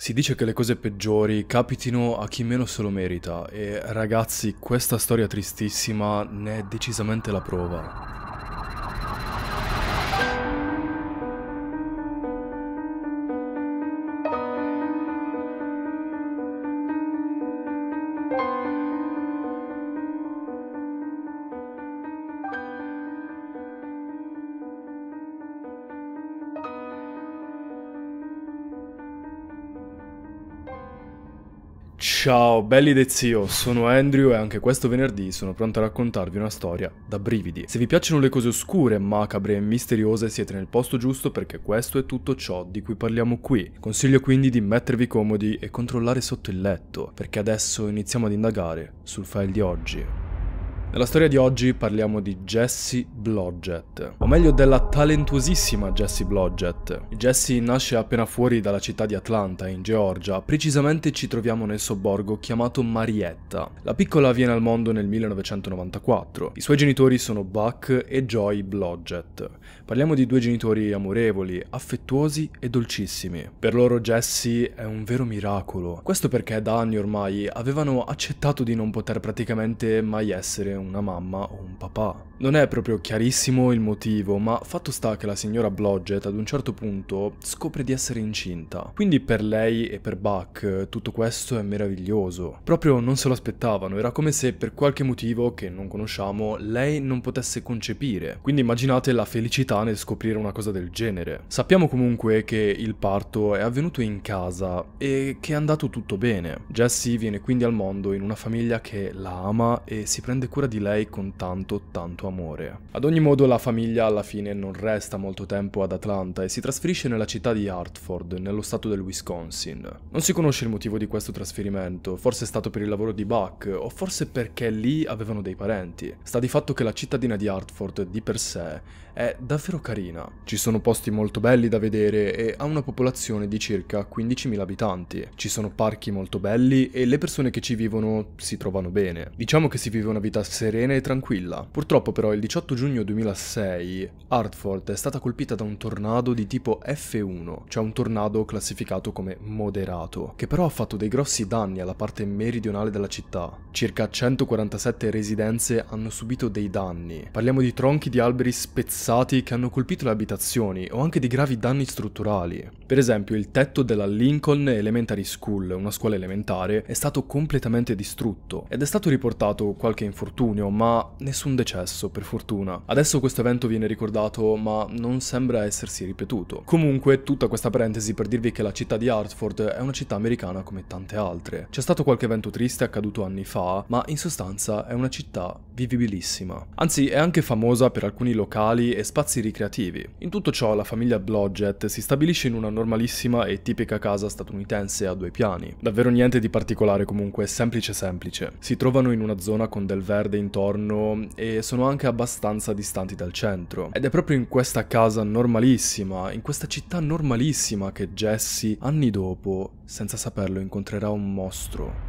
Si dice che le cose peggiori capitino a chi meno se lo merita e ragazzi questa storia tristissima ne è decisamente la prova. Ciao, belli de zio, oh. sono Andrew e anche questo venerdì sono pronto a raccontarvi una storia da brividi. Se vi piacciono le cose oscure, macabre e misteriose siete nel posto giusto perché questo è tutto ciò di cui parliamo qui. Consiglio quindi di mettervi comodi e controllare sotto il letto, perché adesso iniziamo ad indagare sul file di oggi. Nella storia di oggi parliamo di Jessie Blodgett, o meglio della talentuosissima Jessie Blodgett. Jessie nasce appena fuori dalla città di Atlanta, in Georgia, precisamente ci troviamo nel sobborgo chiamato Marietta. La piccola viene al mondo nel 1994. I suoi genitori sono Buck e Joy Blodgett. Parliamo di due genitori amorevoli, affettuosi e dolcissimi. Per loro Jesse è un vero miracolo. Questo perché da anni ormai avevano accettato di non poter praticamente mai essere una mamma o un papà. Non è proprio chiarissimo il motivo, ma fatto sta che la signora Blodgett ad un certo punto scopre di essere incinta. Quindi per lei e per Buck tutto questo è meraviglioso. Proprio non se lo aspettavano, era come se per qualche motivo che non conosciamo lei non potesse concepire. Quindi immaginate la felicità nel scoprire una cosa del genere. Sappiamo comunque che il parto è avvenuto in casa e che è andato tutto bene. Jessie viene quindi al mondo in una famiglia che la ama e si prende cura di lei con tanto tanto amore. Ad ogni modo la famiglia alla fine non resta molto tempo ad Atlanta e si trasferisce nella città di Hartford, nello stato del Wisconsin. Non si conosce il motivo di questo trasferimento, forse è stato per il lavoro di Buck o forse perché lì avevano dei parenti. Sta di fatto che la cittadina di Hartford di per sé è davvero carina, ci sono posti molto belli da vedere e ha una popolazione di circa 15.000 abitanti. Ci sono parchi molto belli e le persone che ci vivono si trovano bene. Diciamo che si vive una vita serena e tranquilla. Purtroppo però il 18 giugno 2006 Hartford è stata colpita da un tornado di tipo F1, cioè un tornado classificato come moderato, che però ha fatto dei grossi danni alla parte meridionale della città. Circa 147 residenze hanno subito dei danni. Parliamo di tronchi di alberi spezzati attrezzati che hanno colpito le abitazioni o anche di gravi danni strutturali. Per esempio il tetto della Lincoln Elementary School, una scuola elementare, è stato completamente distrutto ed è stato riportato qualche infortunio, ma nessun decesso per fortuna. Adesso questo evento viene ricordato, ma non sembra essersi ripetuto. Comunque tutta questa parentesi per dirvi che la città di Hartford è una città americana come tante altre. C'è stato qualche evento triste accaduto anni fa, ma in sostanza è una città vivibilissima. Anzi, è anche famosa per alcuni locali e spazi ricreativi. In tutto ciò la famiglia Blodgett si stabilisce in una normalissima e tipica casa statunitense a due piani. Davvero niente di particolare comunque, semplice semplice. Si trovano in una zona con del verde intorno e sono anche abbastanza distanti dal centro. Ed è proprio in questa casa normalissima, in questa città normalissima che Jesse, anni dopo, senza saperlo, incontrerà un mostro.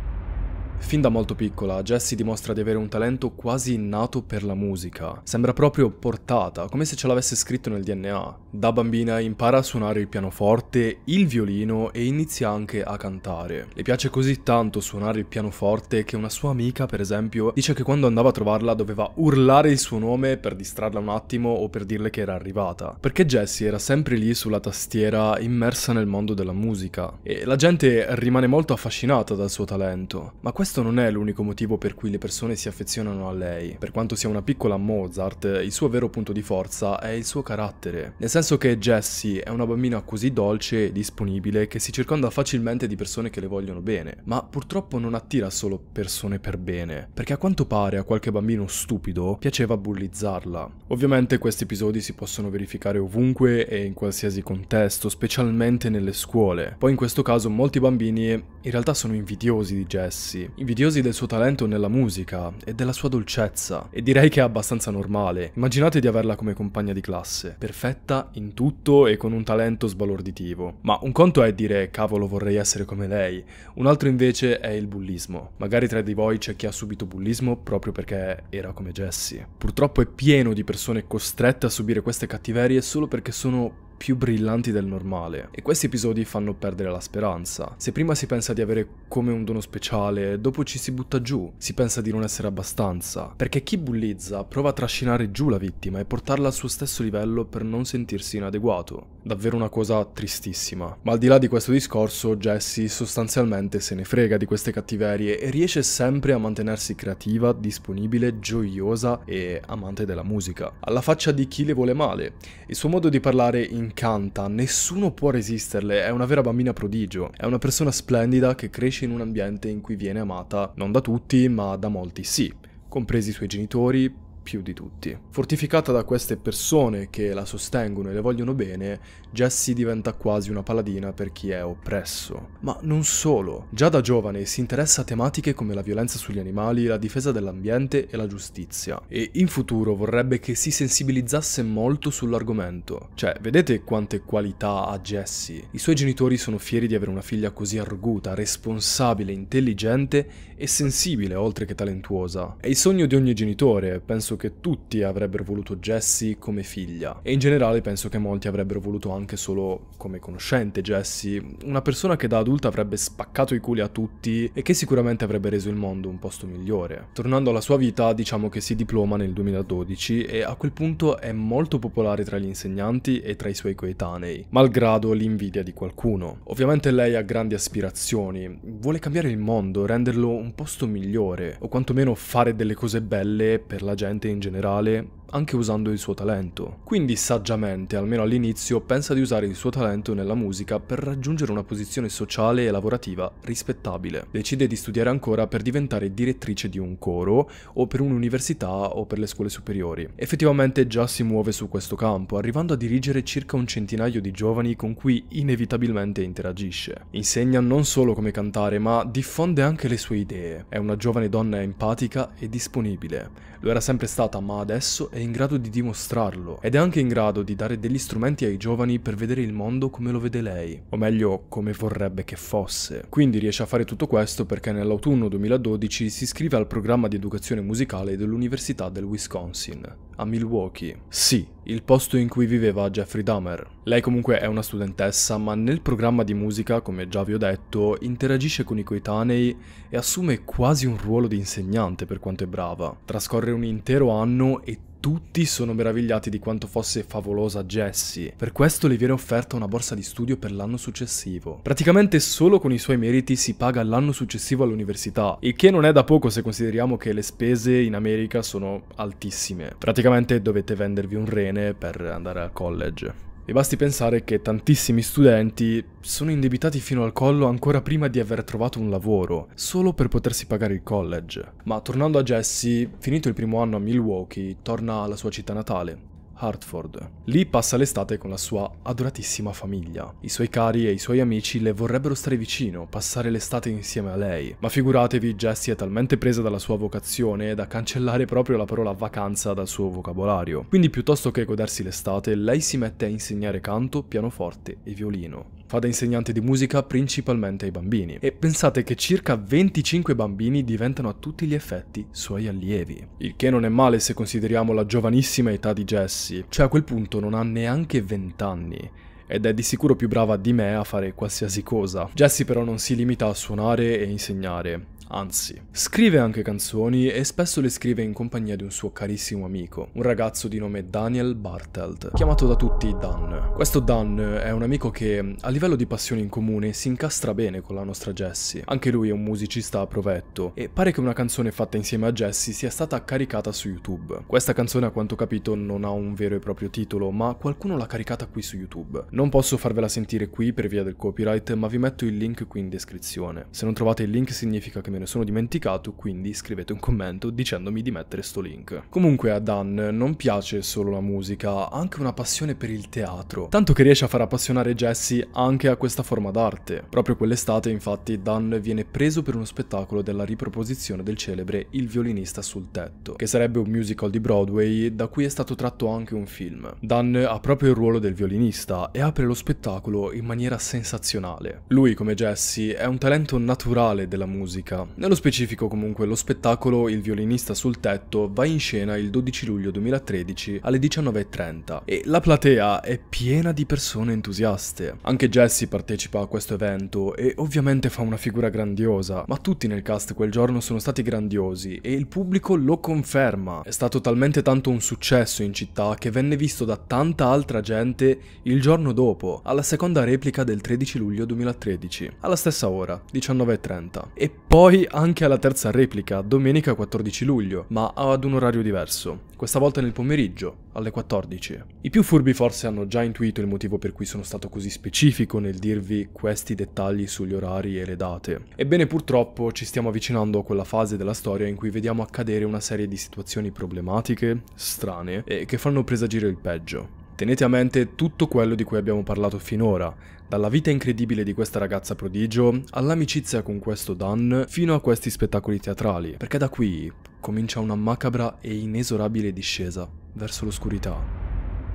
Fin da molto piccola, Jessie dimostra di avere un talento quasi innato per la musica. Sembra proprio portata, come se ce l'avesse scritto nel DNA. Da bambina impara a suonare il pianoforte, il violino e inizia anche a cantare. Le piace così tanto suonare il pianoforte che una sua amica, per esempio, dice che quando andava a trovarla doveva urlare il suo nome per distrarla un attimo o per dirle che era arrivata, perché Jessie era sempre lì sulla tastiera immersa nel mondo della musica e la gente rimane molto affascinata dal suo talento, ma questo non è l'unico motivo per cui le persone si affezionano a lei. Per quanto sia una piccola Mozart, il suo vero punto di forza è il suo carattere. Nel senso senso che Jessie è una bambina così dolce e disponibile che si circonda facilmente di persone che le vogliono bene, ma purtroppo non attira solo persone per bene, perché a quanto pare a qualche bambino stupido piaceva bullizzarla. Ovviamente questi episodi si possono verificare ovunque e in qualsiasi contesto, specialmente nelle scuole. Poi in questo caso molti bambini in realtà sono invidiosi di Jessie, invidiosi del suo talento nella musica e della sua dolcezza, e direi che è abbastanza normale. Immaginate di averla come compagna di classe, perfetta in tutto e con un talento sbalorditivo. Ma un conto è dire cavolo vorrei essere come lei, un altro invece è il bullismo. Magari tra di voi c'è chi ha subito bullismo proprio perché era come Jessie. Purtroppo è pieno di persone costrette a subire queste cattiverie solo perché sono più brillanti del normale. E questi episodi fanno perdere la speranza. Se prima si pensa di avere come un dono speciale, dopo ci si butta giù, si pensa di non essere abbastanza. Perché chi bullizza prova a trascinare giù la vittima e portarla al suo stesso livello per non sentirsi inadeguato. Davvero una cosa tristissima. Ma al di là di questo discorso, Jessie sostanzialmente se ne frega di queste cattiverie e riesce sempre a mantenersi creativa, disponibile, gioiosa e amante della musica. Alla faccia di chi le vuole male. Il suo modo di parlare in incanta, nessuno può resisterle, è una vera bambina prodigio, è una persona splendida che cresce in un ambiente in cui viene amata non da tutti ma da molti sì, compresi i suoi genitori, più di tutti. Fortificata da queste persone che la sostengono e le vogliono bene, Jessie diventa quasi una paladina per chi è oppresso. Ma non solo. Già da giovane si interessa a tematiche come la violenza sugli animali, la difesa dell'ambiente e la giustizia. E in futuro vorrebbe che si sensibilizzasse molto sull'argomento. Cioè, vedete quante qualità ha Jessie? I suoi genitori sono fieri di avere una figlia così arguta, responsabile, intelligente e sensibile oltre che talentuosa. È il sogno di ogni genitore, penso che tutti avrebbero voluto Jessie come figlia e in generale penso che molti avrebbero voluto anche solo come conoscente Jessie, una persona che da adulta avrebbe spaccato i culi a tutti e che sicuramente avrebbe reso il mondo un posto migliore. Tornando alla sua vita diciamo che si diploma nel 2012 e a quel punto è molto popolare tra gli insegnanti e tra i suoi coetanei, malgrado l'invidia di qualcuno. Ovviamente lei ha grandi aspirazioni, vuole cambiare il mondo, renderlo un posto migliore o quantomeno fare delle cose belle per la gente in generale anche usando il suo talento. Quindi saggiamente, almeno all'inizio, pensa di usare il suo talento nella musica per raggiungere una posizione sociale e lavorativa rispettabile. Decide di studiare ancora per diventare direttrice di un coro o per un'università o per le scuole superiori. Effettivamente già si muove su questo campo, arrivando a dirigere circa un centinaio di giovani con cui inevitabilmente interagisce. Insegna non solo come cantare, ma diffonde anche le sue idee. È una giovane donna empatica e disponibile. Lo era sempre stata, ma adesso è è in grado di dimostrarlo ed è anche in grado di dare degli strumenti ai giovani per vedere il mondo come lo vede lei, o meglio come vorrebbe che fosse. Quindi riesce a fare tutto questo perché nell'autunno 2012 si iscrive al programma di educazione musicale dell'Università del Wisconsin, a Milwaukee. Sì, il posto in cui viveva Jeffrey Dahmer. Lei comunque è una studentessa, ma nel programma di musica, come già vi ho detto, interagisce con i coetanei e assume quasi un ruolo di insegnante per quanto è brava. Trascorre un intero anno e tutti sono meravigliati di quanto fosse favolosa Jessie, per questo le viene offerta una borsa di studio per l'anno successivo. Praticamente solo con i suoi meriti si paga l'anno successivo all'università, il che non è da poco se consideriamo che le spese in America sono altissime. Praticamente dovete vendervi un rene per andare a college. E basti pensare che tantissimi studenti sono indebitati fino al collo ancora prima di aver trovato un lavoro, solo per potersi pagare il college. Ma tornando a Jesse, finito il primo anno a Milwaukee, torna alla sua città natale. Hartford. Lì passa l'estate con la sua adoratissima famiglia. I suoi cari e i suoi amici le vorrebbero stare vicino, passare l'estate insieme a lei. Ma figuratevi, Jessie è talmente presa dalla sua vocazione da cancellare proprio la parola vacanza dal suo vocabolario. Quindi piuttosto che godersi l'estate, lei si mette a insegnare canto, pianoforte e violino. Fa da insegnante di musica principalmente ai bambini. E pensate che circa 25 bambini diventano a tutti gli effetti suoi allievi. Il che non è male se consideriamo la giovanissima età di Jesse, cioè a quel punto non ha neanche 20 anni ed è di sicuro più brava di me a fare qualsiasi cosa. Jessie però non si limita a suonare e insegnare, anzi. Scrive anche canzoni e spesso le scrive in compagnia di un suo carissimo amico, un ragazzo di nome Daniel Bartelt, chiamato da tutti Dan. Questo Dan è un amico che, a livello di passione in comune, si incastra bene con la nostra Jessie. Anche lui è un musicista a provetto e pare che una canzone fatta insieme a Jessie sia stata caricata su YouTube. Questa canzone, a quanto ho capito, non ha un vero e proprio titolo, ma qualcuno l'ha caricata qui su YouTube. Non posso farvela sentire qui per via del copyright, ma vi metto il link qui in descrizione. Se non trovate il link significa che me ne sono dimenticato, quindi scrivete un commento dicendomi di mettere sto link. Comunque a Dan non piace solo la musica, ha anche una passione per il teatro, tanto che riesce a far appassionare Jesse anche a questa forma d'arte. Proprio quell'estate, infatti, Dan viene preso per uno spettacolo della riproposizione del celebre Il violinista sul tetto, che sarebbe un musical di Broadway da cui è stato tratto anche un film. Dan ha proprio il ruolo del violinista e ha apre lo spettacolo in maniera sensazionale. Lui, come Jesse, è un talento naturale della musica. Nello specifico comunque lo spettacolo Il violinista sul tetto va in scena il 12 luglio 2013 alle 19.30 e la platea è piena di persone entusiaste. Anche Jesse partecipa a questo evento e ovviamente fa una figura grandiosa, ma tutti nel cast quel giorno sono stati grandiosi e il pubblico lo conferma. È stato talmente tanto un successo in città che venne visto da tanta altra gente il giorno dopo dopo, alla seconda replica del 13 luglio 2013, alla stessa ora, 19.30. E poi anche alla terza replica, domenica 14 luglio, ma ad un orario diverso, questa volta nel pomeriggio, alle 14. I più furbi forse hanno già intuito il motivo per cui sono stato così specifico nel dirvi questi dettagli sugli orari e le date. Ebbene purtroppo ci stiamo avvicinando a quella fase della storia in cui vediamo accadere una serie di situazioni problematiche, strane e che fanno presagire il peggio. Tenete a mente tutto quello di cui abbiamo parlato finora, dalla vita incredibile di questa ragazza prodigio, all'amicizia con questo Dan, fino a questi spettacoli teatrali, perché da qui comincia una macabra e inesorabile discesa verso l'oscurità.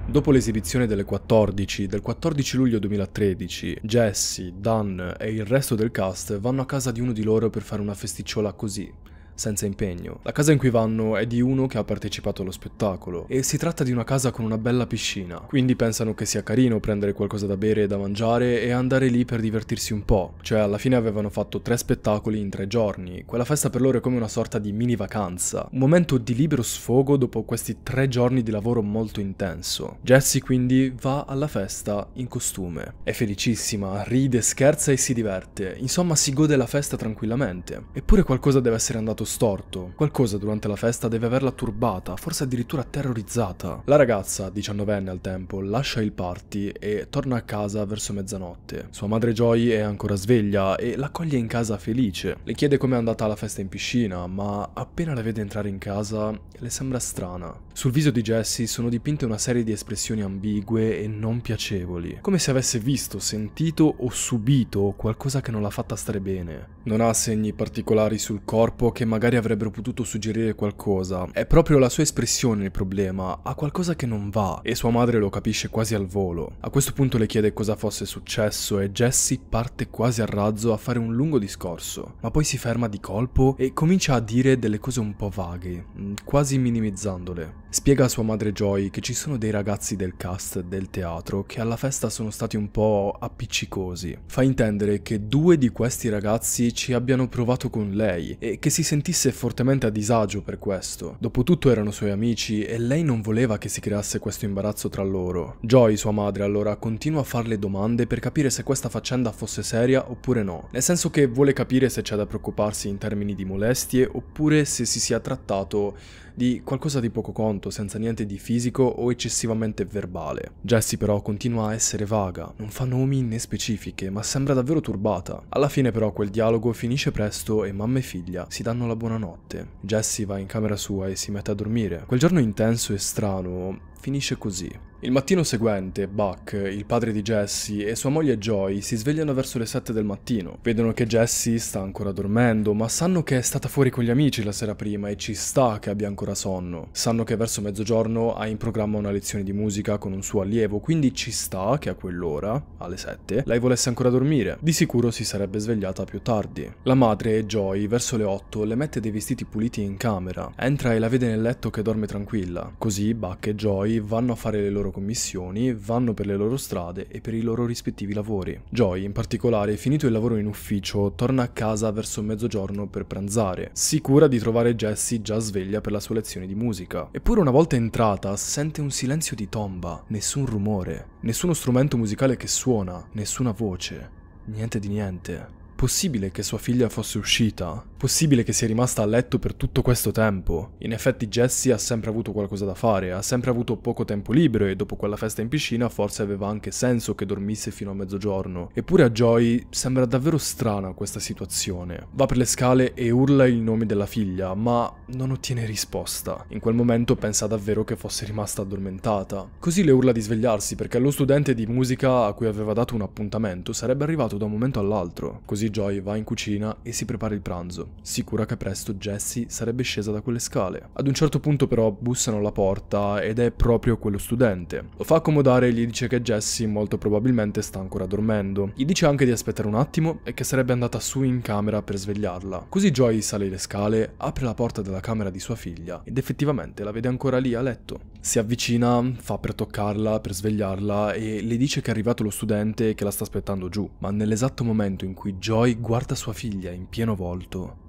Dopo l'esibizione delle 14 del 14 luglio 2013, Jesse, Dan e il resto del cast vanno a casa di uno di loro per fare una festicciola così, senza impegno. La casa in cui vanno è di uno che ha partecipato allo spettacolo e si tratta di una casa con una bella piscina, quindi pensano che sia carino prendere qualcosa da bere e da mangiare e andare lì per divertirsi un po', cioè alla fine avevano fatto tre spettacoli in tre giorni, quella festa per loro è come una sorta di mini vacanza, un momento di libero sfogo dopo questi tre giorni di lavoro molto intenso. Jessie quindi va alla festa in costume, è felicissima, ride, scherza e si diverte, insomma si gode la festa tranquillamente, eppure qualcosa deve essere andato volto storto. Qualcosa durante la festa deve averla turbata, forse addirittura terrorizzata. La ragazza, diciannovenne al tempo, lascia il party e torna a casa verso mezzanotte. Sua madre Joy è ancora sveglia e l'accoglie in casa felice. Le chiede com'è andata la festa in piscina, ma appena la vede entrare in casa le sembra strana. Sul viso di Jesse sono dipinte una serie di espressioni ambigue e non piacevoli, come se avesse visto, sentito o subito qualcosa che non l'ha fatta stare bene. Non ha segni particolari sul corpo che magari avrebbero potuto suggerire qualcosa, è proprio la sua espressione il problema, ha qualcosa che non va e sua madre lo capisce quasi al volo. A questo punto le chiede cosa fosse successo e Jesse parte quasi a razzo a fare un lungo discorso, ma poi si ferma di colpo e comincia a dire delle cose un po' vaghe, quasi minimizzandole. Spiega a sua madre Joy che ci sono dei ragazzi del cast del teatro che alla festa sono stati un po' appiccicosi. Fa intendere che due di questi ragazzi ci abbiano provato con lei e che si sentisse fortemente a disagio per questo. Dopotutto erano suoi amici e lei non voleva che si creasse questo imbarazzo tra loro. Joy, sua madre, allora continua a farle domande per capire se questa faccenda fosse seria oppure no, nel senso che vuole capire se c'è da preoccuparsi in termini di molestie oppure se si sia trattato di qualcosa di poco conto, senza niente di fisico o eccessivamente verbale. Jessie però continua a essere vaga, non fa nomi né specifiche, ma sembra davvero turbata. Alla fine però quel dialogo finisce presto e mamma e figlia si danno la buonanotte. Jessie va in camera sua e si mette a dormire. Quel giorno intenso e strano finisce così. Il mattino seguente, Buck, il padre di Jesse, e sua moglie Joy si svegliano verso le 7 del mattino. Vedono che Jesse sta ancora dormendo, ma sanno che è stata fuori con gli amici la sera prima e ci sta che abbia ancora sonno. Sanno che verso mezzogiorno ha in programma una lezione di musica con un suo allievo, quindi ci sta che a quell'ora, alle 7, lei volesse ancora dormire. Di sicuro si sarebbe svegliata più tardi. La madre, Joy, verso le 8 le mette dei vestiti puliti in camera. Entra e la vede nel letto che dorme tranquilla. Così Buck e Joy vanno a fare le loro commissioni, vanno per le loro strade e per i loro rispettivi lavori. Joy, in particolare, finito il lavoro in ufficio, torna a casa verso mezzogiorno per pranzare, sicura di trovare Jessie già sveglia per la sua lezione di musica. Eppure una volta entrata sente un silenzio di tomba, nessun rumore, nessuno strumento musicale che suona, nessuna voce, niente di niente. Possibile che sua figlia fosse uscita, Possibile che sia rimasta a letto per tutto questo tempo? In effetti Jessie ha sempre avuto qualcosa da fare, ha sempre avuto poco tempo libero e dopo quella festa in piscina forse aveva anche senso che dormisse fino a mezzogiorno. Eppure a Joy sembra davvero strana questa situazione. Va per le scale e urla il nome della figlia, ma non ottiene risposta. In quel momento pensa davvero che fosse rimasta addormentata. Così le urla di svegliarsi perché lo studente di musica a cui aveva dato un appuntamento sarebbe arrivato da un momento all'altro. Così Joy va in cucina e si prepara il pranzo sicura che presto Jessie sarebbe scesa da quelle scale. Ad un certo punto però bussano alla porta ed è proprio quello studente. Lo fa accomodare e gli dice che Jessie molto probabilmente sta ancora dormendo. Gli dice anche di aspettare un attimo e che sarebbe andata su in camera per svegliarla. Così Joy sale le scale, apre la porta della camera di sua figlia ed effettivamente la vede ancora lì a letto. Si avvicina, fa per toccarla, per svegliarla e le dice che è arrivato lo studente e che la sta aspettando giù. Ma nell'esatto momento in cui Joy guarda sua figlia in pieno volto,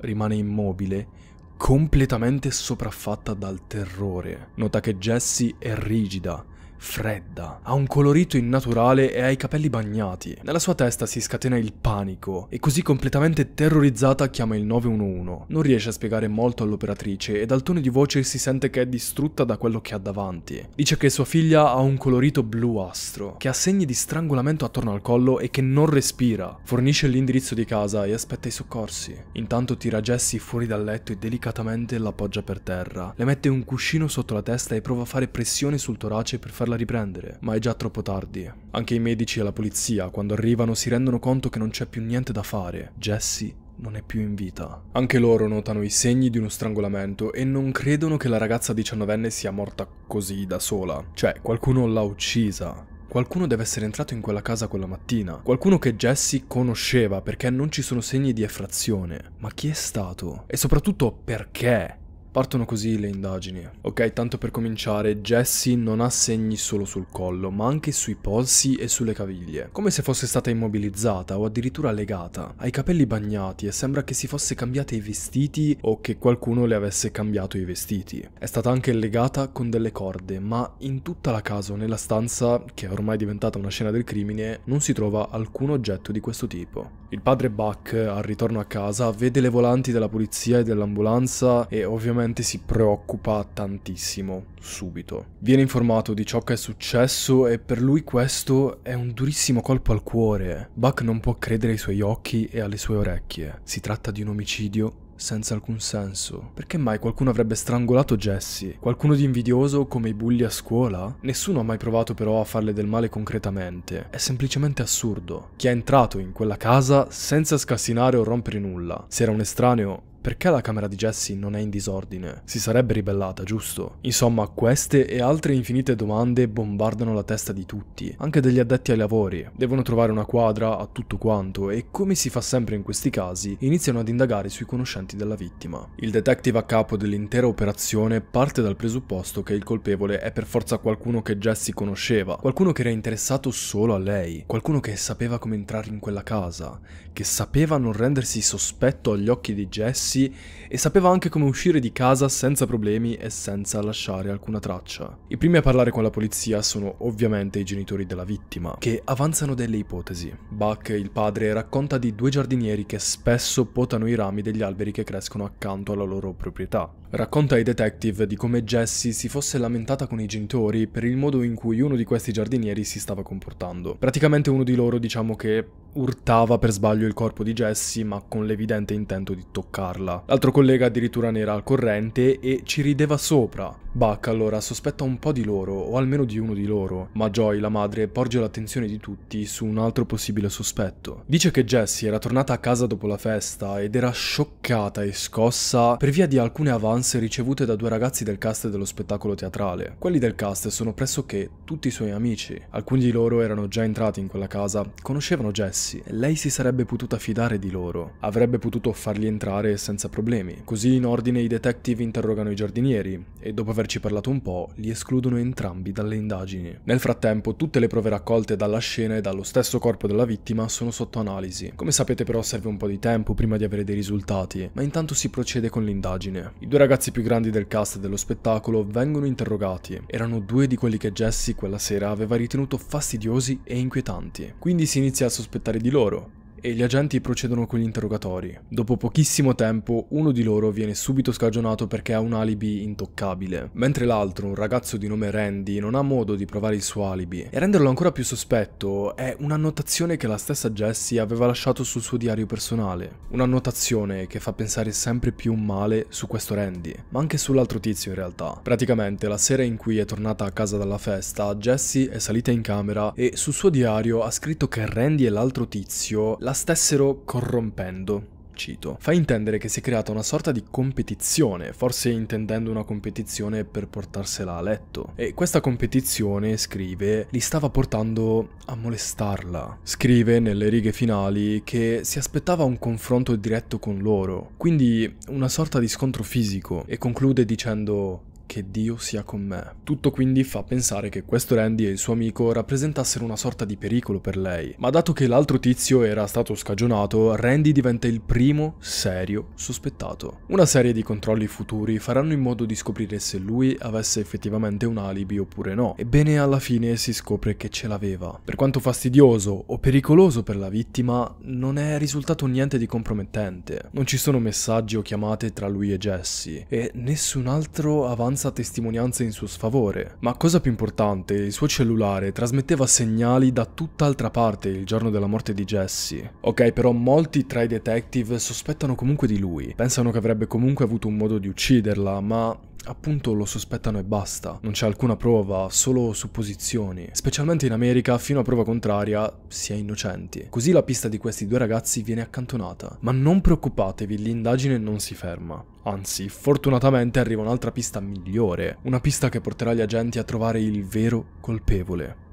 rimane immobile, completamente sopraffatta dal terrore. Nota che Jessie è rigida, fredda, ha un colorito innaturale e ha i capelli bagnati. Nella sua testa si scatena il panico e così completamente terrorizzata chiama il 911. Non riesce a spiegare molto all'operatrice e dal tono di voce si sente che è distrutta da quello che ha davanti. Dice che sua figlia ha un colorito bluastro, che ha segni di strangolamento attorno al collo e che non respira. Fornisce l'indirizzo di casa e aspetta i soccorsi. Intanto tira Jessie fuori dal letto e delicatamente l'appoggia per terra. Le mette un cuscino sotto la testa e prova a fare pressione sul torace per far farla riprendere, ma è già troppo tardi. Anche i medici e la polizia, quando arrivano, si rendono conto che non c'è più niente da fare. Jessie non è più in vita. Anche loro notano i segni di uno strangolamento e non credono che la ragazza diciannovenne sia morta così da sola. Cioè, qualcuno l'ha uccisa. Qualcuno deve essere entrato in quella casa quella mattina, qualcuno che Jesse conosceva perché non ci sono segni di effrazione. Ma chi è stato? E soprattutto perché? Partono così le indagini. Ok, tanto per cominciare, Jessie non ha segni solo sul collo, ma anche sui polsi e sulle caviglie, come se fosse stata immobilizzata o addirittura legata. Ha i capelli bagnati e sembra che si fosse cambiata i vestiti o che qualcuno le avesse cambiato i vestiti. È stata anche legata con delle corde, ma in tutta la casa o nella stanza, che è ormai diventata una scena del crimine, non si trova alcun oggetto di questo tipo. Il padre Buck, al ritorno a casa, vede le volanti della polizia e dell'ambulanza e ovviamente veramente si preoccupa tantissimo, subito. Viene informato di ciò che è successo e per lui questo è un durissimo colpo al cuore. Buck non può credere ai suoi occhi e alle sue orecchie. Si tratta di un omicidio senza alcun senso. Perché mai qualcuno avrebbe strangolato Jessie? Qualcuno di invidioso come i bulli a scuola? Nessuno ha mai provato però a farle del male concretamente. È semplicemente assurdo. Chi è entrato in quella casa senza scassinare o rompere nulla? Se era un estraneo, perché la camera di Jessie non è in disordine? Si sarebbe ribellata, giusto? Insomma, queste e altre infinite domande bombardano la testa di tutti, anche degli addetti ai lavori. Devono trovare una quadra a tutto quanto e, come si fa sempre in questi casi, iniziano ad indagare sui conoscenti della vittima. Il detective a capo dell'intera operazione parte dal presupposto che il colpevole è per forza qualcuno che Jessie conosceva, qualcuno che era interessato solo a lei, qualcuno che sapeva come entrare in quella casa, che sapeva non rendersi sospetto agli occhi di Jessie passi e sapeva anche come uscire di casa senza problemi e senza lasciare alcuna traccia. I primi a parlare con la polizia sono ovviamente i genitori della vittima, che avanzano delle ipotesi. Buck, il padre, racconta di due giardinieri che spesso potano i rami degli alberi che crescono accanto alla loro proprietà. Racconta ai detective di come Jessie si fosse lamentata con i genitori per il modo in cui uno di questi giardinieri si stava comportando. Praticamente uno di loro diciamo che urtava per sbaglio il corpo di Jessie ma con l'evidente intento di toccarla. L'altro collega addirittura ne era al corrente e ci rideva sopra. Buck allora sospetta un po' di loro o almeno di uno di loro, ma Joy la madre porge l'attenzione di tutti su un altro possibile sospetto. Dice che Jessie era tornata a casa dopo la festa ed era scioccata e scossa per via di alcune avanze avance ricevute da due ragazzi del cast dello spettacolo teatrale. Quelli del cast sono pressoché tutti i suoi amici. Alcuni di loro erano già entrati in quella casa, conoscevano Jessie e lei si sarebbe potuta fidare di loro. Avrebbe potuto farli entrare senza problemi. Così in ordine i detective interrogano i giardinieri e dopo averci parlato un po' li escludono entrambi dalle indagini. Nel frattempo tutte le prove raccolte dalla scena e dallo stesso corpo della vittima sono sotto analisi. Come sapete però serve un po' di tempo prima di avere dei risultati, ma intanto si procede con l'indagine. I due ragazzi ragazzi più grandi del cast dello spettacolo vengono interrogati. Erano due di quelli che Jesse quella sera aveva ritenuto fastidiosi e inquietanti, quindi si inizia a sospettare di loro e gli agenti procedono con gli interrogatori. Dopo pochissimo tempo, uno di loro viene subito scagionato perché ha un alibi intoccabile, mentre l'altro, un ragazzo di nome Randy, non ha modo di provare il suo alibi. E renderlo ancora più sospetto è un'annotazione che la stessa Jessie aveva lasciato sul suo diario personale. Un'annotazione che fa pensare sempre più male su questo Randy, ma anche sull'altro tizio in realtà. Praticamente la sera in cui è tornata a casa dalla festa, Jessie è salita in camera e sul suo diario ha scritto che Randy e l'altro tizio la stessero corrompendo. Cito. Fa intendere che si è creata una sorta di competizione, forse intendendo una competizione per portarsela a letto. E questa competizione, scrive, li stava portando a molestarla. Scrive nelle righe finali che si aspettava un confronto diretto con loro, quindi una sorta di scontro fisico, e conclude dicendo che Dio sia con me. Tutto quindi fa pensare che questo Randy e il suo amico rappresentassero una sorta di pericolo per lei, ma dato che l'altro tizio era stato scagionato, Randy diventa il primo serio sospettato. Una serie di controlli futuri faranno in modo di scoprire se lui avesse effettivamente un alibi oppure no, ebbene alla fine si scopre che ce l'aveva. Per quanto fastidioso o pericoloso per la vittima, non è risultato niente di compromettente. Non ci sono messaggi o chiamate tra lui e Jesse, e nessun altro avanza senza testimonianze in suo sfavore. Ma cosa più importante, il suo cellulare trasmetteva segnali da tutt'altra parte il giorno della morte di Jesse. Ok, però molti tra i detective sospettano comunque di lui, pensano che avrebbe comunque avuto un modo di ucciderla, ma appunto lo sospettano e basta. Non c'è alcuna prova, solo supposizioni. Specialmente in America, fino a prova contraria, si è innocenti. Così la pista di questi due ragazzi viene accantonata. Ma non preoccupatevi, l'indagine non si ferma. Anzi, fortunatamente arriva un'altra pista migliore, una pista che porterà gli agenti a trovare il vero colpevole.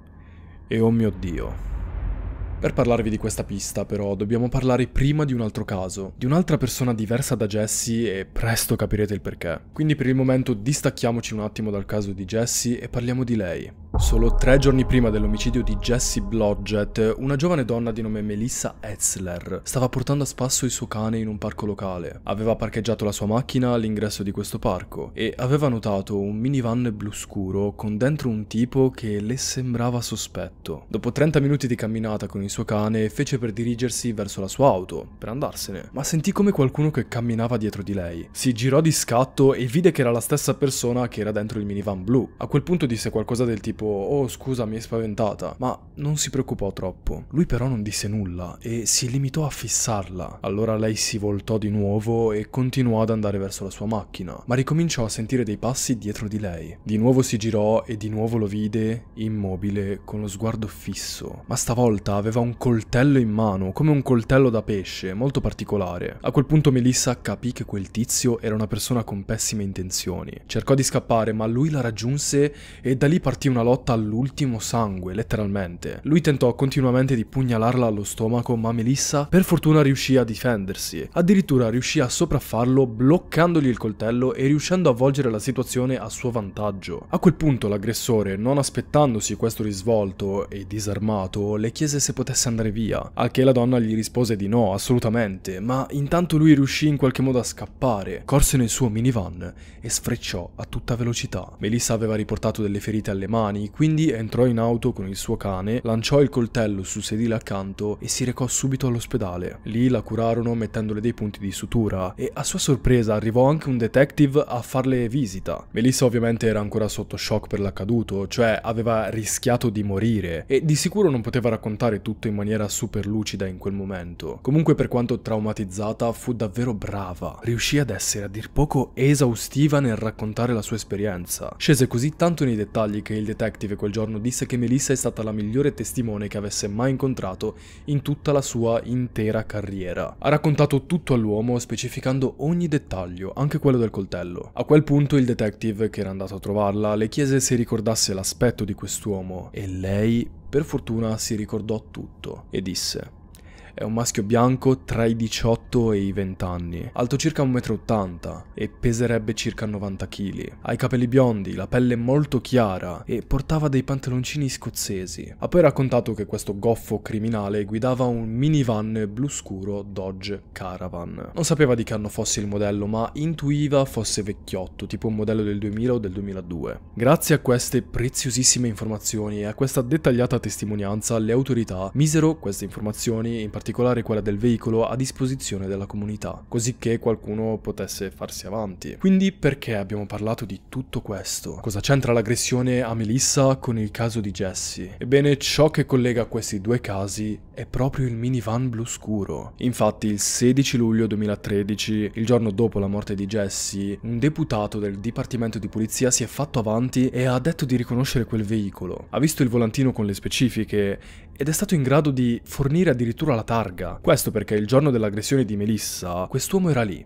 E oh mio Dio, per parlarvi di questa pista, però, dobbiamo parlare prima di un altro caso, di un'altra persona diversa da Jesse e presto capirete il perché. Quindi per il momento distacchiamoci un attimo dal caso di Jesse e parliamo di lei. Solo tre giorni prima dell'omicidio di Jessie Blodgett, una giovane donna di nome Melissa Etzler stava portando a spasso il suo cane in un parco locale. Aveva parcheggiato la sua macchina all'ingresso di questo parco e aveva notato un minivan blu scuro con dentro un tipo che le sembrava sospetto. Dopo 30 minuti di camminata con il suo cane, fece per dirigersi verso la sua auto, per andarsene, ma sentì come qualcuno che camminava dietro di lei. Si girò di scatto e vide che era la stessa persona che era dentro il minivan blu. A quel punto disse qualcosa del tipo tipo oh scusa mi hai spaventata, ma non si preoccupò troppo. Lui però non disse nulla e si limitò a fissarla. Allora lei si voltò di nuovo e continuò ad andare verso la sua macchina, ma ricominciò a sentire dei passi dietro di lei. Di nuovo si girò e di nuovo lo vide, immobile, con lo sguardo fisso, ma stavolta aveva un coltello in mano, come un coltello da pesce, molto particolare. A quel punto Melissa capì che quel tizio era una persona con pessime intenzioni. Cercò di scappare, ma lui la raggiunse e da lì partì una lotta lotta all'ultimo sangue, letteralmente. Lui tentò continuamente di pugnalarla allo stomaco, ma Melissa per fortuna riuscì a difendersi. Addirittura riuscì a sopraffarlo bloccandogli il coltello e riuscendo a volgere la situazione a suo vantaggio. A quel punto l'aggressore, non aspettandosi questo risvolto e disarmato, le chiese se potesse andare via, al che la donna gli rispose di no, assolutamente, ma intanto lui riuscì in qualche modo a scappare, corse nel suo minivan e sfrecciò a tutta velocità. Melissa aveva riportato delle ferite alle mani, quindi entrò in auto con il suo cane, lanciò il coltello sul sedile accanto e si recò subito all'ospedale. Lì la curarono mettendole dei punti di sutura e a sua sorpresa arrivò anche un detective a farle visita. Melissa ovviamente era ancora sotto shock per l'accaduto, cioè aveva rischiato di morire e di sicuro non poteva raccontare tutto in maniera super lucida in quel momento. Comunque per quanto traumatizzata fu davvero brava, riuscì ad essere a dir poco esaustiva nel raccontare la sua esperienza. Scese così tanto nei dettagli che il detective Detective quel giorno disse che Melissa è stata la migliore testimone che avesse mai incontrato in tutta la sua intera carriera. Ha raccontato tutto all'uomo specificando ogni dettaglio, anche quello del coltello. A quel punto il detective, che era andato a trovarla, le chiese se ricordasse l'aspetto di quest'uomo e lei, per fortuna, si ricordò tutto e disse è un maschio bianco tra i 18 e i 20 anni, alto circa 1,80 m e peserebbe circa 90 kg. Ha i capelli biondi, la pelle molto chiara e portava dei pantaloncini scozzesi. Ha poi raccontato che questo goffo criminale guidava un minivan blu scuro Dodge Caravan. Non sapeva di che anno fosse il modello, ma intuiva fosse vecchiotto, tipo un modello del 2000 o del 2002. Grazie a queste preziosissime informazioni e a questa dettagliata testimonianza, le autorità misero queste informazioni, in particolare particolare quella del veicolo a disposizione della comunità, così che qualcuno potesse farsi avanti. Quindi perché abbiamo parlato di tutto questo? Cosa c'entra l'aggressione a Melissa con il caso di Jesse? Ebbene, ciò che collega questi due casi è proprio il minivan blu scuro. Infatti, il 16 luglio 2013, il giorno dopo la morte di Jesse, un deputato del Dipartimento di Polizia si è fatto avanti e ha detto di riconoscere quel veicolo. Ha visto il volantino con le specifiche ed è stato in grado di fornire addirittura la targa. Questo perché il giorno dell'aggressione di Melissa, quest'uomo era lì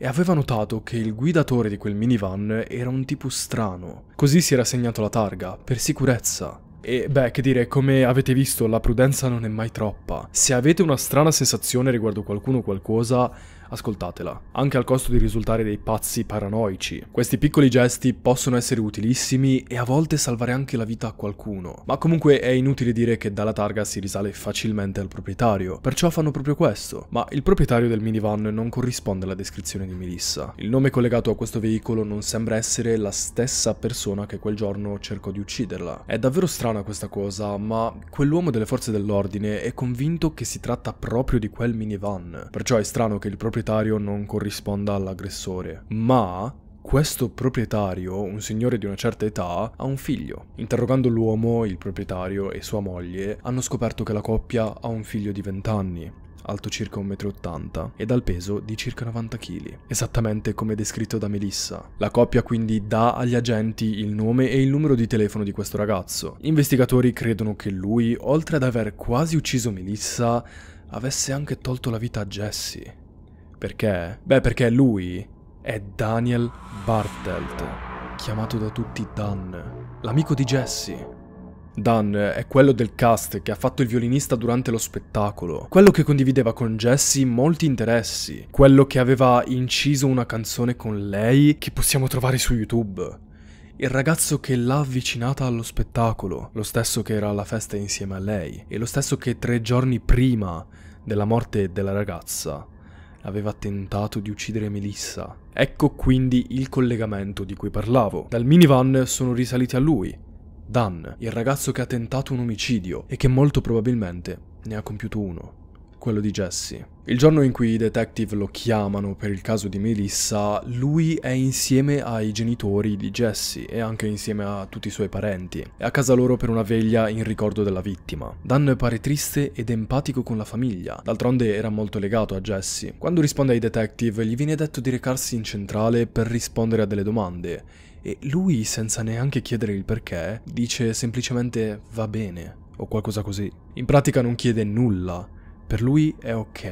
e aveva notato che il guidatore di quel minivan era un tipo strano. Così si era segnato la targa, per sicurezza. E beh, che dire, come avete visto, la prudenza non è mai troppa. Se avete una strana sensazione riguardo qualcuno o qualcosa, ascoltatela, anche al costo di risultare dei pazzi paranoici. Questi piccoli gesti possono essere utilissimi e a volte salvare anche la vita a qualcuno, ma comunque è inutile dire che dalla targa si risale facilmente al proprietario, perciò fanno proprio questo. Ma il proprietario del minivan non corrisponde alla descrizione di Melissa. Il nome collegato a questo veicolo non sembra essere la stessa persona che quel giorno cercò di ucciderla. È davvero strana questa cosa, ma quell'uomo delle forze dell'ordine è convinto che si tratta proprio di quel minivan, perciò è strano che il proprietario proprietario non corrisponda all'aggressore, ma questo proprietario, un signore di una certa età, ha un figlio. Interrogando l'uomo, il proprietario e sua moglie hanno scoperto che la coppia ha un figlio di 20 anni alto circa 1,80 m e dal peso di circa 90 kg, esattamente come descritto da Melissa. La coppia quindi dà agli agenti il nome e il numero di telefono di questo ragazzo. Gli investigatori credono che lui, oltre ad aver quasi ucciso Melissa, avesse anche tolto la vita a Jesse. Perché? Beh, perché lui è Daniel Bartelt, chiamato da tutti Dan, l'amico di Jesse. Dan è quello del cast che ha fatto il violinista durante lo spettacolo, quello che condivideva con Jesse molti interessi, quello che aveva inciso una canzone con lei che possiamo trovare su YouTube. Il ragazzo che l'ha avvicinata allo spettacolo, lo stesso che era alla festa insieme a lei, e lo stesso che tre giorni prima della morte della ragazza aveva tentato di uccidere Melissa. Ecco quindi il collegamento di cui parlavo. Dal minivan sono risaliti a lui, Dan, il ragazzo che ha tentato un omicidio e che molto probabilmente ne ha compiuto uno quello di Jesse. Il giorno in cui i detective lo chiamano per il caso di Melissa, lui è insieme ai genitori di Jesse e anche insieme a tutti i suoi parenti. È a casa loro per una veglia in ricordo della vittima. Danno Dan pare triste ed empatico con la famiglia, d'altronde era molto legato a Jesse. Quando risponde ai detective gli viene detto di recarsi in centrale per rispondere a delle domande e lui, senza neanche chiedere il perché, dice semplicemente va bene o qualcosa così. In pratica non chiede nulla per lui è ok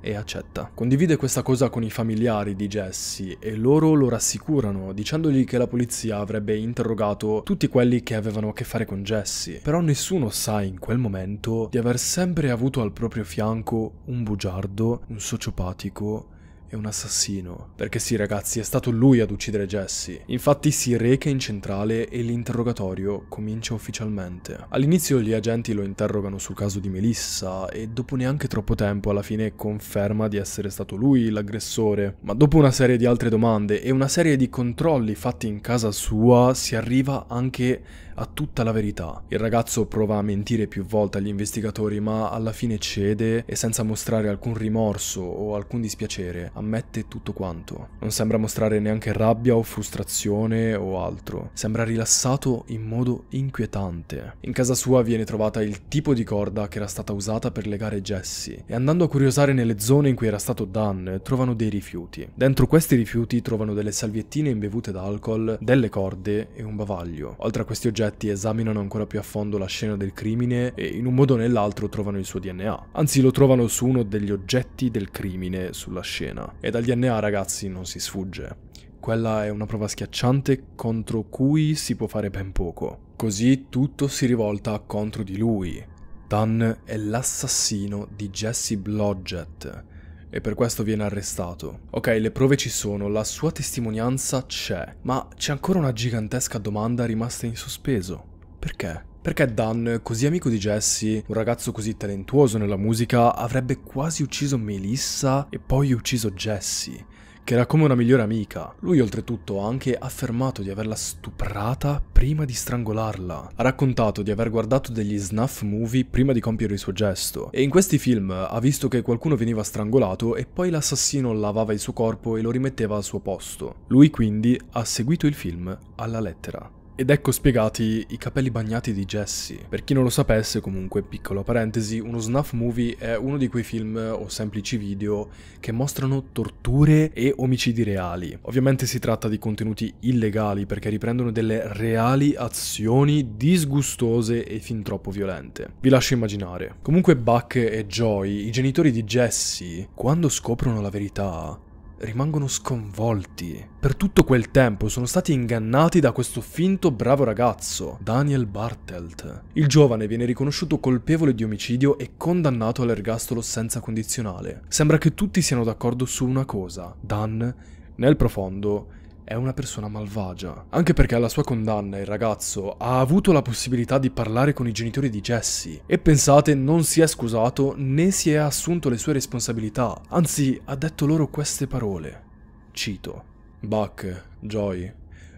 e accetta. Condivide questa cosa con i familiari di Jesse e loro lo rassicurano dicendogli che la polizia avrebbe interrogato tutti quelli che avevano a che fare con Jesse, però nessuno sa in quel momento di aver sempre avuto al proprio fianco un bugiardo, un sociopatico, è un assassino. Perché sì ragazzi, è stato lui ad uccidere Jesse. Infatti si reca in centrale e l'interrogatorio comincia ufficialmente. All'inizio gli agenti lo interrogano sul caso di Melissa e dopo neanche troppo tempo alla fine conferma di essere stato lui l'aggressore. Ma dopo una serie di altre domande e una serie di controlli fatti in casa sua si arriva anche a tutta la verità. Il ragazzo prova a mentire più volte agli investigatori ma alla fine cede e senza mostrare alcun rimorso o alcun dispiacere ammette tutto quanto. Non sembra mostrare neanche rabbia o frustrazione o altro. Sembra rilassato in modo inquietante. In casa sua viene trovata il tipo di corda che era stata usata per legare Jesse e andando a curiosare nelle zone in cui era stato Dan trovano dei rifiuti. Dentro questi rifiuti trovano delle salviettine imbevute da alcol, delle corde e un bavaglio. Oltre a questi oggetti esaminano ancora più a fondo la scena del crimine e in un modo o nell'altro trovano il suo DNA. Anzi lo trovano su uno degli oggetti del crimine sulla scena. DNA. E dal DNA, ragazzi, non si sfugge. Quella è una prova schiacciante contro cui si può fare ben poco. Così tutto si rivolta contro di lui. Dan è l'assassino di Jesse Blodgett e per questo viene arrestato. Ok, le prove ci sono, la sua testimonianza c'è, ma c'è ancora una gigantesca domanda rimasta in sospeso. Perché? Perché Dan, così amico di Jesse, un ragazzo così talentuoso nella musica, avrebbe quasi ucciso Melissa e poi ucciso Jesse, che era come una migliore amica. Lui oltretutto ha anche affermato di averla stuprata prima di strangolarla. Ha raccontato di aver guardato degli snuff movie prima di compiere il suo gesto. E in questi film ha visto che qualcuno veniva strangolato e poi l'assassino lavava il suo corpo e lo rimetteva al suo posto. Lui quindi ha seguito il film alla lettera. Ed ecco spiegati i capelli bagnati di Jesse. Per chi non lo sapesse, comunque, piccola parentesi, uno snuff movie è uno di quei film o semplici video che mostrano torture e omicidi reali. Ovviamente si tratta di contenuti illegali perché riprendono delle reali azioni disgustose e fin troppo violente. Vi lascio immaginare. Comunque Buck e Joy, i genitori di Jesse, quando scoprono la verità, rimangono sconvolti. Per tutto quel tempo sono stati ingannati da questo finto bravo ragazzo, Daniel Bartelt. Il giovane viene riconosciuto colpevole di omicidio e condannato all'ergastolo senza condizionale. Sembra che tutti siano d'accordo su una cosa. Dan, nel profondo, è una persona malvagia. Anche perché alla sua condanna il ragazzo ha avuto la possibilità di parlare con i genitori di Jesse e pensate non si è scusato né si è assunto le sue responsabilità, anzi ha detto loro queste parole. Cito. Buck, Joy,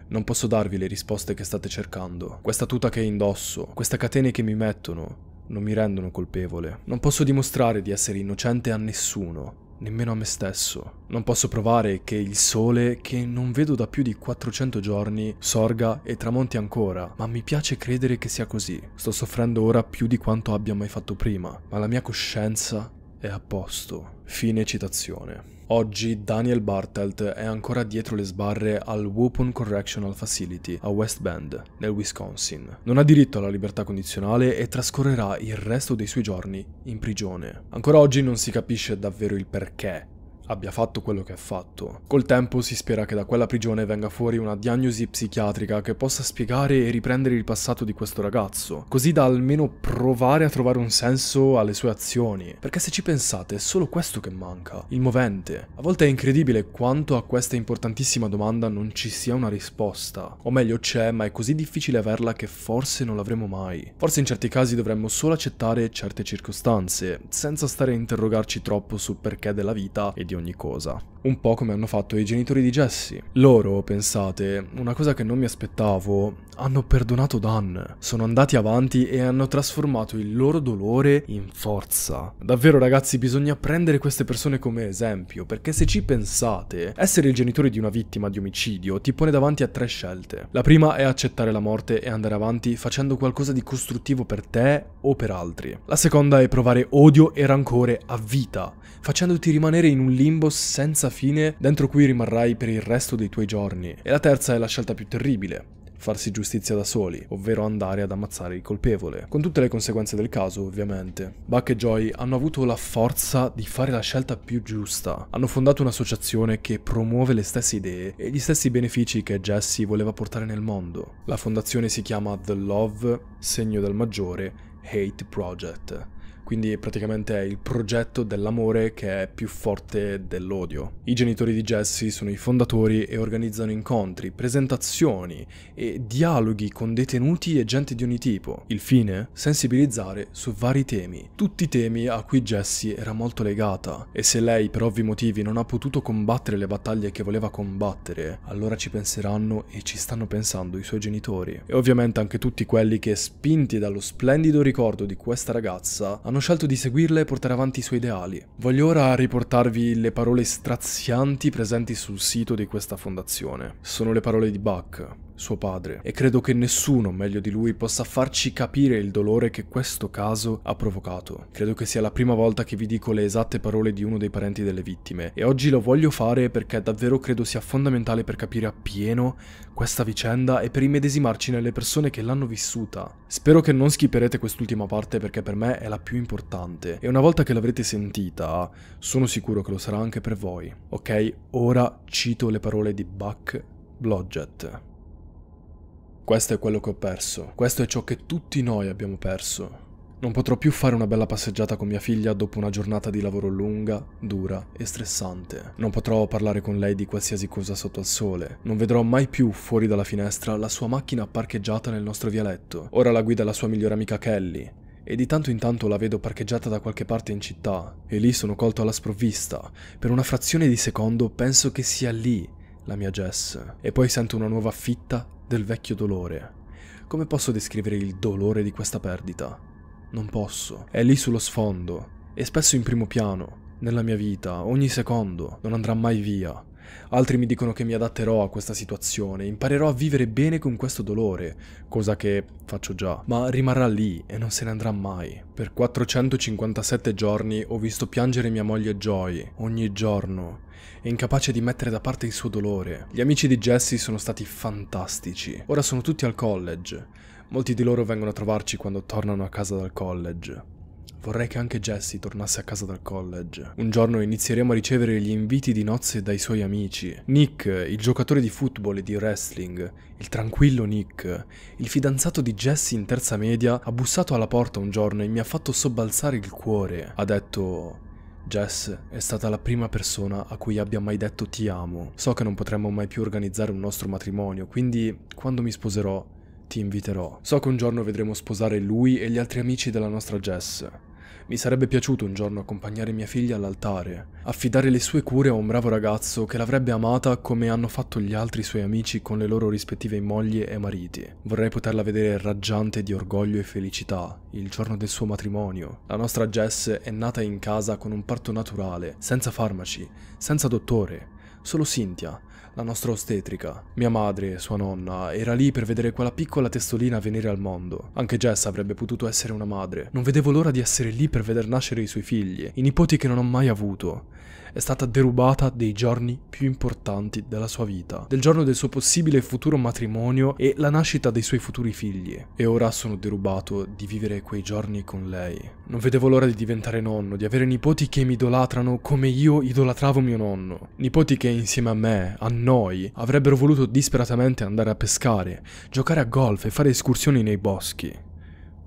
non posso darvi le risposte che state cercando. Questa tuta che indosso, queste catene che mi mettono, non mi rendono colpevole. Non posso dimostrare di essere innocente a nessuno nemmeno a me stesso. Non posso provare che il sole, che non vedo da più di 400 giorni, sorga e tramonti ancora, ma mi piace credere che sia così. Sto soffrendo ora più di quanto abbia mai fatto prima, ma la mia coscienza è a posto. Fine citazione. Oggi Daniel Bartelt è ancora dietro le sbarre al Whoopon Correctional Facility a West Bend, nel Wisconsin. Non ha diritto alla libertà condizionale e trascorrerà il resto dei suoi giorni in prigione. Ancora oggi non si capisce davvero il perché abbia fatto quello che ha fatto. Col tempo si spera che da quella prigione venga fuori una diagnosi psichiatrica che possa spiegare e riprendere il passato di questo ragazzo, così da almeno provare a trovare un senso alle sue azioni. Perché se ci pensate è solo questo che manca, il movente. A volte è incredibile quanto a questa importantissima domanda non ci sia una risposta. O meglio c'è, ma è così difficile averla che forse non l'avremo mai. Forse in certi casi dovremmo solo accettare certe circostanze, senza stare a interrogarci troppo sul perché della vita e di ogni ogni cosa. Un po' come hanno fatto i genitori di Jesse. Loro, pensate, una cosa che non mi aspettavo, hanno perdonato Dan. Sono andati avanti e hanno trasformato il loro dolore in forza. Davvero ragazzi, bisogna prendere queste persone come esempio, perché se ci pensate, essere il genitore di una vittima di omicidio ti pone davanti a tre scelte. La prima è accettare la morte e andare avanti facendo qualcosa di costruttivo per te o per altri. La seconda è provare odio e rancore a vita, facendoti rimanere in un limite limbo senza fine dentro cui rimarrai per il resto dei tuoi giorni. E la terza è la scelta più terribile, farsi giustizia da soli, ovvero andare ad ammazzare il colpevole, con tutte le conseguenze del caso ovviamente. Buck e Joy hanno avuto la forza di fare la scelta più giusta, hanno fondato un'associazione che promuove le stesse idee e gli stessi benefici che Jesse voleva portare nel mondo. La fondazione si chiama The Love, segno del maggiore, Hate Project quindi praticamente è il progetto dell'amore che è più forte dell'odio. I genitori di Jesse sono i fondatori e organizzano incontri, presentazioni e dialoghi con detenuti e gente di ogni tipo. Il fine? Sensibilizzare su vari temi, tutti temi a cui Jesse era molto legata e se lei per ovvi motivi non ha potuto combattere le battaglie che voleva combattere, allora ci penseranno e ci stanno pensando i suoi genitori. E ovviamente anche tutti quelli che, spinti dallo splendido ricordo di questa ragazza, hanno scelto di seguirla e portare avanti i suoi ideali. Voglio ora riportarvi le parole strazianti presenti sul sito di questa fondazione. Sono le parole di Bach, suo padre, e credo che nessuno meglio di lui possa farci capire il dolore che questo caso ha provocato. Credo che sia la prima volta che vi dico le esatte parole di uno dei parenti delle vittime, e oggi lo voglio fare perché davvero credo sia fondamentale per capire appieno questa vicenda e per immedesimarci nelle persone che l'hanno vissuta. Spero che non schiperete quest'ultima parte perché per me è la più importante, e una volta che l'avrete sentita, sono sicuro che lo sarà anche per voi. Ok, ora cito le parole di Buck Blodgett. Questo è quello che ho perso, questo è ciò che tutti noi abbiamo perso. Non potrò più fare una bella passeggiata con mia figlia dopo una giornata di lavoro lunga, dura e stressante. Non potrò parlare con lei di qualsiasi cosa sotto al sole. Non vedrò mai più fuori dalla finestra la sua macchina parcheggiata nel nostro vialetto. Ora la guida la sua migliore amica Kelly. E di tanto in tanto la vedo parcheggiata da qualche parte in città. E lì sono colto alla sprovvista. Per una frazione di secondo penso che sia lì la mia Jess. E poi sento una nuova fitta del vecchio dolore. Come posso descrivere il dolore di questa perdita? Non posso. È lì sullo sfondo, e spesso in primo piano, nella mia vita, ogni secondo, non andrà mai via. Altri mi dicono che mi adatterò a questa situazione, imparerò a vivere bene con questo dolore, cosa che faccio già, ma rimarrà lì e non se ne andrà mai. Per 457 giorni ho visto piangere mia moglie Joy, ogni giorno, e incapace di mettere da parte il suo dolore. Gli amici di Jesse sono stati fantastici. Ora sono tutti al college. Molti di loro vengono a trovarci quando tornano a casa dal college. Vorrei che anche Jesse tornasse a casa dal college. Un giorno inizieremo a ricevere gli inviti di nozze dai suoi amici. Nick, il giocatore di football e di wrestling, il tranquillo Nick, il fidanzato di Jesse in terza media, ha bussato alla porta un giorno e mi ha fatto sobbalzare il cuore. Ha detto... Jess è stata la prima persona a cui abbia mai detto ti amo. So che non potremmo mai più organizzare un nostro matrimonio, quindi quando mi sposerò ti inviterò. So che un giorno vedremo sposare lui e gli altri amici della nostra Jess. Mi sarebbe piaciuto un giorno accompagnare mia figlia all'altare, affidare le sue cure a un bravo ragazzo che l'avrebbe amata come hanno fatto gli altri suoi amici con le loro rispettive mogli e mariti. Vorrei poterla vedere raggiante di orgoglio e felicità il giorno del suo matrimonio. La nostra Jess è nata in casa con un parto naturale, senza farmaci, senza dottore, solo Cynthia, la nostra ostetrica. Mia madre, sua nonna, era lì per vedere quella piccola testolina venire al mondo. Anche Jess avrebbe potuto essere una madre. Non vedevo l'ora di essere lì per veder nascere i suoi figli, i nipoti che non ho mai avuto è stata derubata dei giorni più importanti della sua vita, del giorno del suo possibile futuro matrimonio e la nascita dei suoi futuri figli. E ora sono derubato di vivere quei giorni con lei. Non vedevo l'ora di diventare nonno, di avere nipoti che mi idolatrano come io idolatravo mio nonno. Nipoti che insieme a me, a noi, avrebbero voluto disperatamente andare a pescare, giocare a golf e fare escursioni nei boschi.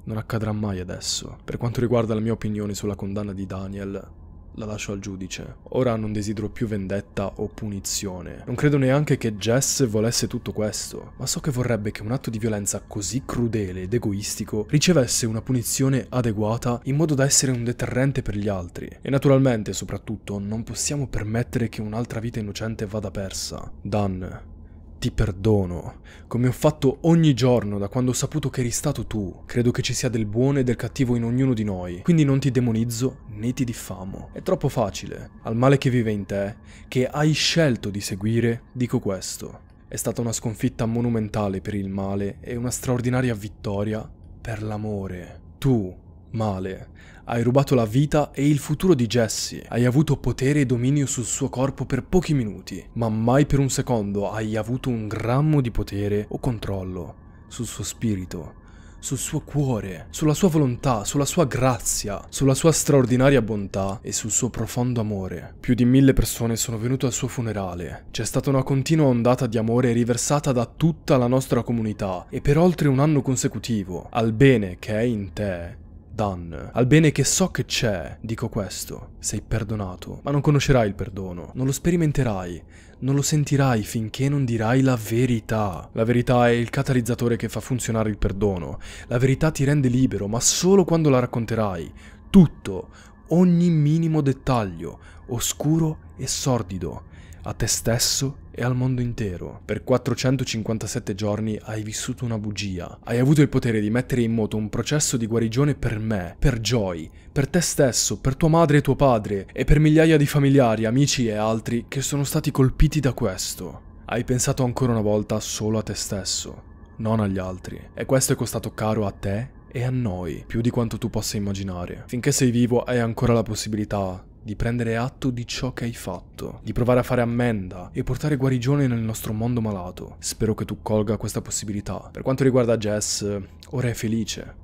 Non accadrà mai adesso. Per quanto riguarda la mia opinione sulla condanna di Daniel, la lascio al giudice. Ora non desidero più vendetta o punizione. Non credo neanche che Jess volesse tutto questo, ma so che vorrebbe che un atto di violenza così crudele ed egoistico ricevesse una punizione adeguata in modo da essere un deterrente per gli altri. E naturalmente, soprattutto, non possiamo permettere che un'altra vita innocente vada persa. Dan, ti perdono, come ho fatto ogni giorno da quando ho saputo che eri stato tu. Credo che ci sia del buono e del cattivo in ognuno di noi, quindi non ti demonizzo né ti diffamo. È troppo facile. Al male che vive in te, che hai scelto di seguire, dico questo. È stata una sconfitta monumentale per il male e una straordinaria vittoria per l'amore. Tu, male, hai rubato la vita e il futuro di Jesse. Hai avuto potere e dominio sul suo corpo per pochi minuti, ma mai per un secondo hai avuto un grammo di potere o controllo sul suo spirito, sul suo cuore, sulla sua volontà, sulla sua grazia, sulla sua straordinaria bontà e sul suo profondo amore. Più di mille persone sono venute al suo funerale. C'è stata una continua ondata di amore riversata da tutta la nostra comunità e per oltre un anno consecutivo al bene che è in te Dan. Al bene che so che c'è, dico questo. Sei perdonato, ma non conoscerai il perdono, non lo sperimenterai, non lo sentirai finché non dirai la verità. La verità è il catalizzatore che fa funzionare il perdono. La verità ti rende libero, ma solo quando la racconterai. Tutto, ogni minimo dettaglio, oscuro e sordido, a te stesso e al mondo intero. Per 457 giorni hai vissuto una bugia. Hai avuto il potere di mettere in moto un processo di guarigione per me, per Joy, per te stesso, per tua madre e tuo padre e per migliaia di familiari, amici e altri che sono stati colpiti da questo. Hai pensato ancora una volta solo a te stesso, non agli altri. E questo è costato caro a te e a noi, più di quanto tu possa immaginare. Finché sei vivo hai ancora la possibilità di prendere atto di ciò che hai fatto, di provare a fare ammenda e portare guarigione nel nostro mondo malato. Spero che tu colga questa possibilità. Per quanto riguarda Jess, ora è felice,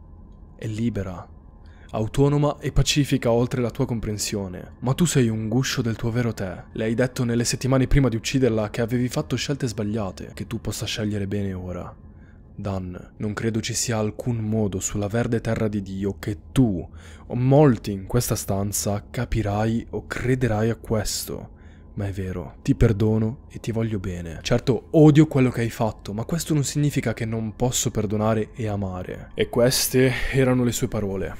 è libera, autonoma e pacifica oltre la tua comprensione, ma tu sei un guscio del tuo vero te. Le hai detto nelle settimane prima di ucciderla che avevi fatto scelte sbagliate, che tu possa scegliere bene ora. Dan, non credo ci sia alcun modo sulla verde terra di Dio che tu o molti in questa stanza capirai o crederai a questo. Ma è vero, ti perdono e ti voglio bene. Certo, odio quello che hai fatto, ma questo non significa che non posso perdonare e amare. E queste erano le sue parole.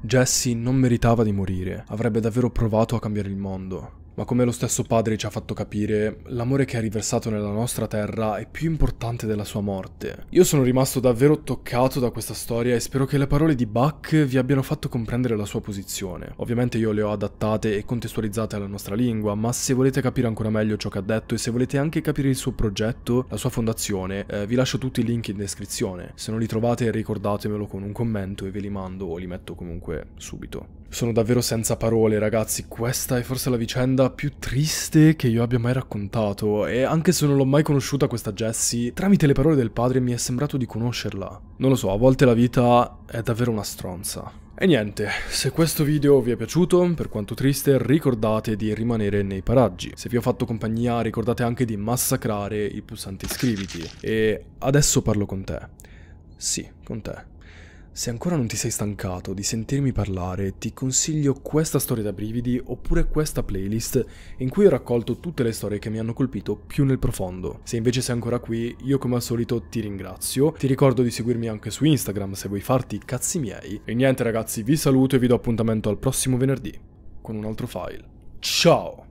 Jesse non meritava di morire, avrebbe davvero provato a cambiare il mondo. Ma come lo stesso padre ci ha fatto capire, l'amore che ha riversato nella nostra terra è più importante della sua morte. Io sono rimasto davvero toccato da questa storia e spero che le parole di Bach vi abbiano fatto comprendere la sua posizione. Ovviamente io le ho adattate e contestualizzate alla nostra lingua, ma se volete capire ancora meglio ciò che ha detto e se volete anche capire il suo progetto, la sua fondazione, eh, vi lascio tutti i link in descrizione. Se non li trovate ricordatemelo con un commento e ve li mando o li metto comunque subito. Sono davvero senza parole ragazzi, questa è forse la vicenda più triste che io abbia mai raccontato e anche se non l'ho mai conosciuta questa Jessie, tramite le parole del padre mi è sembrato di conoscerla. Non lo so, a volte la vita è davvero una stronza. E niente, se questo video vi è piaciuto, per quanto triste, ricordate di rimanere nei paraggi. Se vi ho fatto compagnia ricordate anche di massacrare i pulsanti iscriviti. E adesso parlo con te. Sì, con te. Se ancora non ti sei stancato di sentirmi parlare, ti consiglio questa storia da brividi oppure questa playlist in cui ho raccolto tutte le storie che mi hanno colpito più nel profondo. Se invece sei ancora qui, io come al solito ti ringrazio. Ti ricordo di seguirmi anche su Instagram se vuoi farti i cazzi miei. E niente ragazzi, vi saluto e vi do appuntamento al prossimo venerdì con un altro file. Ciao!